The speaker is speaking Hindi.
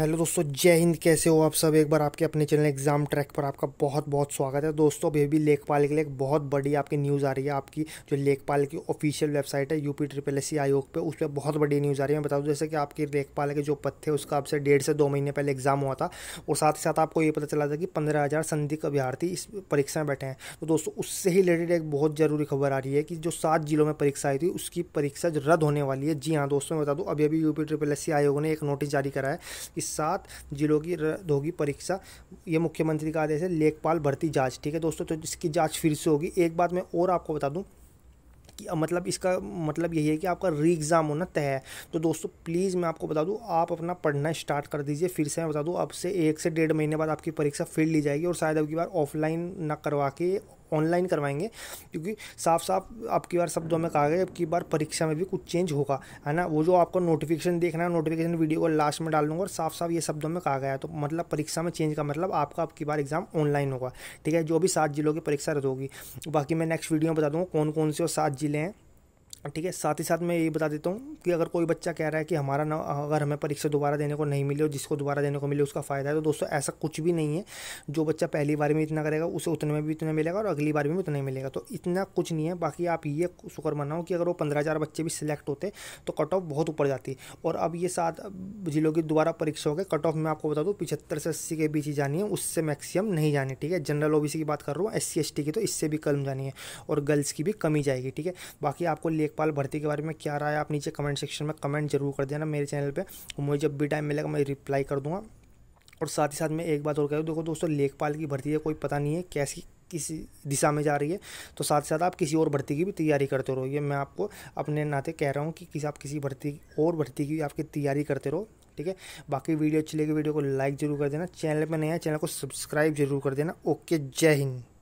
हेलो दोस्तों जय हिंद कैसे हो आप सब एक बार आपके अपने चैनल एग्जाम ट्रैक पर आपका बहुत बहुत स्वागत है दोस्तों अभी भी लेखपाल के लिए एक बहुत बड़ी आपकी न्यूज़ आ रही है आपकी जो लेखपाल की ऑफिशियल वेबसाइट है यूपी ट्रिपल एस आयोग पे उस पर बहुत बड़ी न्यूज़ आ रही है मैं बता दूँ जैसे कि आपकी लेखपाल के जो पद थे उसका आपसे डेढ़ से दो महीने पहले एग्जाम हुआ था और साथ ही साथ आपको ये पता चला था कि पंद्रह हज़ार संदिग्ध अभ्यार्थी इस परीक्षा में बैठे हैं तो दोस्तों उससे ही रिलेटेड एक बहुत ज़रूरी खबर आ रही है कि जो सात जिलों में परीक्षा आई थी उसकी परीक्षा रद्द होने वाली है जी हाँ दोस्तों मैं बता दूँ अभी अभी यूपी ट्रिपल एस आयोग ने एक नोटिस जारी करा है सात जिलों की रद्द होगी परीक्षा ये मुख्यमंत्री का आदेश है लेखपाल भर्ती जाँच ठीक है दोस्तों तो इसकी जाँच फिर से होगी एक बात मैं और आपको बता दूँ कि मतलब इसका मतलब यही है कि आपका री एग्ज़ाम होना तय है तो दोस्तों प्लीज़ मैं आपको बता दूँ आप अपना पढ़ना स्टार्ट कर दीजिए फिर से मैं बता दूँ अब से एक से डेढ़ महीने बाद आपकी परीक्षा फिर ली जाएगी और शायद अब की बार ऑफलाइन ना करवा के ऑनलाइन करवाएंगे क्योंकि साफ साफ आपकी बार शब्दों में कहा गया आपकी बार परीक्षा में भी कुछ चेंज होगा है ना वो जो आपको नोटिफिकेशन देखना है नोटिफिकेशन वीडियो को लास्ट में डाल दूंगा और साफ साफ ये शब्दों में कहा गया तो मतलब परीक्षा में चेंज का मतलब आपका अब की बार एग्जाम ऑनलाइन होगा ठीक है जो भी सात जिलों की परीक्षा रद्द होगी बाकी मैं नेक्स्ट वीडियो में बता दूँगा कौन कौन से और सात जिले हैं ठीक है साथ ही साथ मैं ये बता देता हूँ कि अगर कोई बच्चा कह रहा है कि हमारा ना अगर हमें परीक्षा दोबारा देने को नहीं मिले और जिसको दोबारा देने को मिले उसका फ़ायदा है तो दोस्तों ऐसा कुछ भी नहीं है जो बच्चा पहली बार में इतना करेगा उसे उतने में भी इतना मिलेगा और अगली बार में भी उतना ही मिलेगा तो इतना कुछ नहीं है बाकी आप ये शुक्र मनाओ कि अगर वो पंद्रह हज़ार बच्चे भी सिलेक्ट होते तो कट ऑफ बहुत ऊपर जाती और अब ये सात जिलों की दोबारा परीक्षा हो गए कट ऑफ में आपको बता दूँ पिछहत्तर से अस्सी के बीच ही जानी है उससे मैक्सिमम नहीं जानी ठीक है जनरल ओ की बात कर रहा हूँ एस सी की तो इससे भी कम जानी है और गर्ल्स की भी कमी जाएगी ठीक है बाकी आपको ले लेखपाल भर्ती के बारे में क्या राय आप नीचे कमेंट सेक्शन में कमेंट जरूर कर देना मेरे चैनल पर मुझे जब भी टाइम मिलेगा मैं रिप्लाई कर दूँगा और साथ ही साथ मैं एक बात और कह रहा हूँ देखो दोस्तों लेखपाल की भर्ती है कोई पता नहीं है कैसी किसी दिशा में जा रही है तो साथ साथ आप किसी और भर्ती की भी तैयारी करते रहो ये मैं आपको अपने नाते कह रहा हूँ कि किसी आप किसी भर्ती और भर्ती की आपकी तैयारी करते रहो ठीक है बाकी वीडियो अच्छी लगी वीडियो को लाइक जरूर कर देना चैनल पर नया चैनल को सब्सक्राइब जरूर कर देना ओके जय हिंद